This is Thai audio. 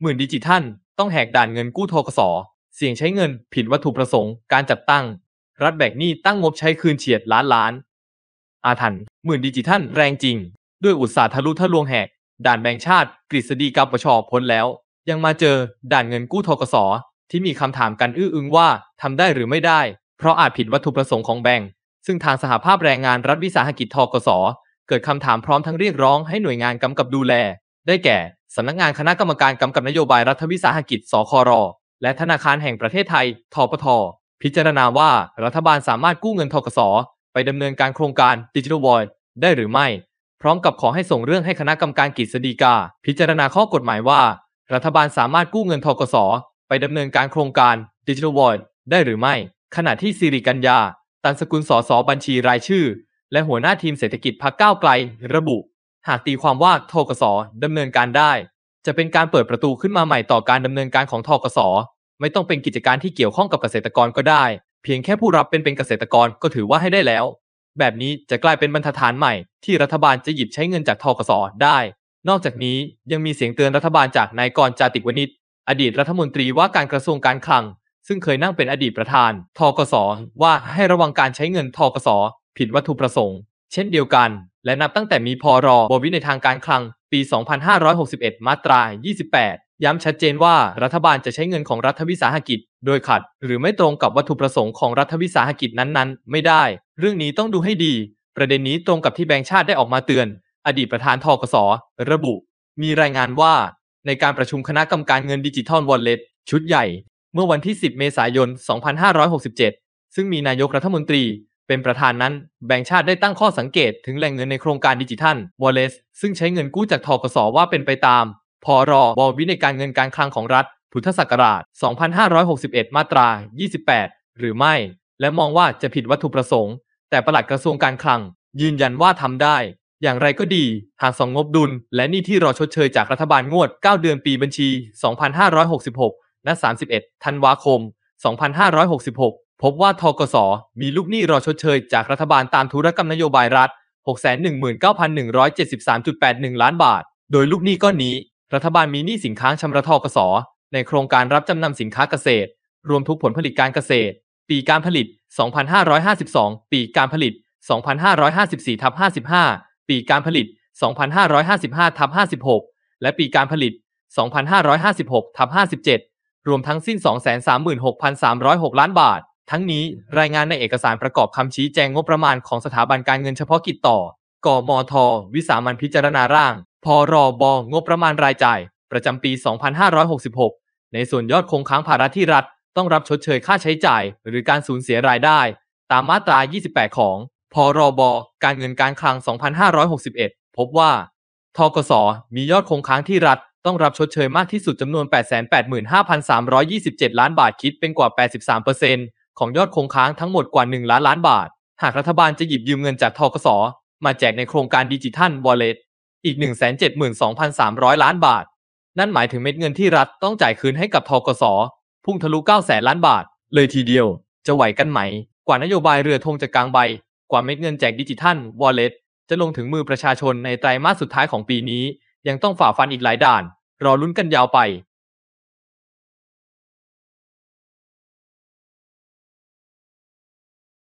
หมื่นดิจิทัล ต้องแหกด่านเงินกู้ทกส เสี่ยงใช้เงินผิดวัตถุประสงค์การจัดตั้ง รัฐแบกหนี้ตั้งงบใช้คืนเฉียดล้านล้าน อาถรรพ์หมื่นดิจิทัลแรงจริง ด้วยอุตสาห์ทะลุทะลวงแหก ด่านแบ่งชาติ กฤษฎีกบประชพ้นแล้ว ยังมาเจอ ด่านเงินกู้ทกส ที่มีคำถามกันอื้ออึงว่าทำได้หรือไม่ได้เพราะอาจผิดวัตถุประสงค์ของแบงก์ซึ่งทางสหภาพแรงงานรัฐวิสาหกิจทกส เกิดคำถามพร้อมทั้งเรียกร้องให้หน่วยงานกำกับดูแลได้แก่สำนักงานคณะกรรมการกำกับนโยบายรัฐวิสาหกิจ สคร และธนาคารแห่งประเทศไทย ทปท พิจารณาว่ารัฐบาลสามารถกู้เงินทกส ไปดำเนินการโครงการดิจิทัลวอลได้หรือไม่ พร้อมกับขอให้ส่งเรื่องให้คณะกรรมการกฤษฎีกา พิจารณาข้อกฎหมายว่ารัฐบาลสามารถกู้เงินทกส ไปดำเนินการโครงการดิจิทัลวอลได้หรือไม่ ขณะที่สิริกัญญา ตันสกุลสสบัญชีรายชื่อ และหัวหน้าทีมเศรษฐกิจพักคก้าวไกล ระบุหากตีความว่าทกสดำเนินการได้ จะเป็นการเปิดประตูขึ้นมาใหม่ต่อการดำเนินการของทกส ไม่ต้องเป็นกิจการที่เกี่ยวข้องกับเกษตรกรก็ได้เพียงแค่ผู้รับเป็นเป็นเกษตรกรก็ถือว่าให้ได้แล้ว แบบนี้จะกลายเป็นบรรทัดฐานใหม่ที่รัฐบาลจะหยิบใช้เงินจากทกสได้ นอกจากนี้ยังมีเสียงเตือนรัฐบาลจากนายกรจติวณิชอดีตรัฐมนตรีว่าการกระทรวงการคลัง ซึ่งเคยนั่งเป็นอดีตประธานทกส ว่าให้ระวังการใช้เงินทกส ผิดวัตถุประสงค์เช่นเดียวกัน และนับตั้งแต่มีพรบวิในทางการคลังปี 2561 มาตรา 28 ย้ำชัดเจนว่ารัฐบาลจะใช้เงินของรัฐวิสาหกิจโดยขัด หรือไม่ตรงกับวัตถุประสงค์ของรัฐวิสาหกิจนั้นๆ ไม่ได้ เรื่องนี้ต้องดูให้ดีประเด็นนี้ตรงกับที่แบงค์ชาติได้ออกมาเตือน อดีตประธานทกสระบุ มีรายงานว่า ในการประชุมคณะกรรมการเงินดิจิทัลวอลเล็ตชุดใหญ่ เมื่อวันที่ 10 เมษายน 2567 ซึ่งมีนายกรัฐมนตรีเป็นประธานนั้นแบงค์ชาติได้ตั้งข้อสังเกตถึงแหล่งเงินในโครงการดิจิทัลวอลเลซซึ่งใช้เงินกู้จากทกสว่าเป็นไปตาม พอรบวินัยการเงินการคลังของรัฐพุทธศักราช 2561 มาตรา 28 หรือไม่ และมองว่าจะผิดวัตถุประสงค์ แต่ปลัดกระทรวงการคลัง ยืนยันว่าทำได้ อย่างไรก็ดี หากสองงบดุลและหนี้ที่รอชดเชยจากรัฐบาลงวด 9 เดือนปีบัญชี 2566 ณ 31 ธันวาคม 2566พบว่าทกส มีลูกหนี้รอชดเชยจาก รัฐบาลตามธุรกรรมนโยบายรัฐ 619,173.81 ล้านบาท โดยลูกหนี้ก้อนนี้ รัฐบาลมีหนี้สินค้างชำระทกส ในโครงการรับจำนำสินค้าเกษตร รวมทุกผลผลิตการเกษตร ปีการผลิต 2,552 ปีการผลิต2,554ทับ55 ปีการผลิต2,555ทับ56 และปีการผลิต 2,556ทับ57 รวมทั้งสิ้น 236,306 ล้านบาททั้งนี้รายงานในเอกสารประกอบคำชี้แจงงบประมาณของสถาบันการเงินเฉพาะกิจต่อ กมท วิสามันพิจารณาร่าง พรบงบประมาณรายจ่าย ประจำปี 2566 ในส่วนยอดคงค้างภาระที่รัฐต้องรับชดเชยค่าใช้จ่ายหรือการสูญเสียรายได้ ตามมาตรา 28 ของ พรบ การเงินการคลัง 2561 พบว่าทกสมียอดคงค้างที่รัฐต้องรับชดเชยมากที่สุดจำนวน 885,327 ล้านบาทคิดเป็นกว่า83%เของยอดคงค้างทั้งหมดกว่า 1 ล้านล้านบาท หากรัฐบาลจะหยิบยืมเงินจากทกสมาแจกในโครงการดิจิทัลวอลเล็ตอีก 172,300 ล้านบาท นั่นหมายถึงเม็ดเงินที่รัฐต้องจ่ายคืนให้กับทกสพุ่งทะลุ9แสนล้านบาท เลยทีเดียว จะไหวกันไหม กว่านโยบายเรือธงจะกลางใบ กว่าเม็ดเงินแจกดิจิทัลวอลเล็ตจะลงถึงมือประชาชนในไตรมาสสุดท้ายของปีนี้ยังต้องฝ่าฟันอีกหลายด่าน รอลุ้นกันยาวไป